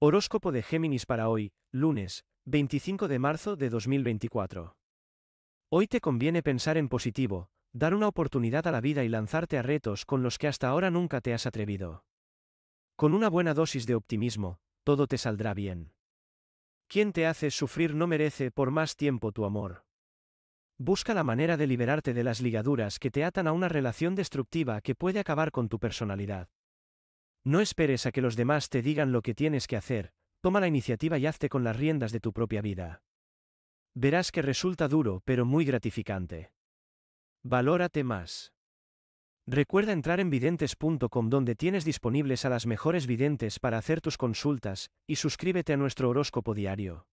Horóscopo de Géminis para hoy, lunes, 25 de marzo de 2024. Hoy te conviene pensar en positivo, dar una oportunidad a la vida y lanzarte a retos con los que hasta ahora nunca te has atrevido. Con una buena dosis de optimismo, todo te saldrá bien. Quien te hace sufrir no merece por más tiempo tu amor. Busca la manera de liberarte de las ligaduras que te atan a una relación destructiva que puede acabar con tu personalidad. No esperes a que los demás te digan lo que tienes que hacer, toma la iniciativa y hazte con las riendas de tu propia vida. Verás que resulta duro pero muy gratificante. Valórate más. Recuerda entrar en videntes.com donde tienes disponibles a las mejores videntes para hacer tus consultas, y suscríbete a nuestro horóscopo diario.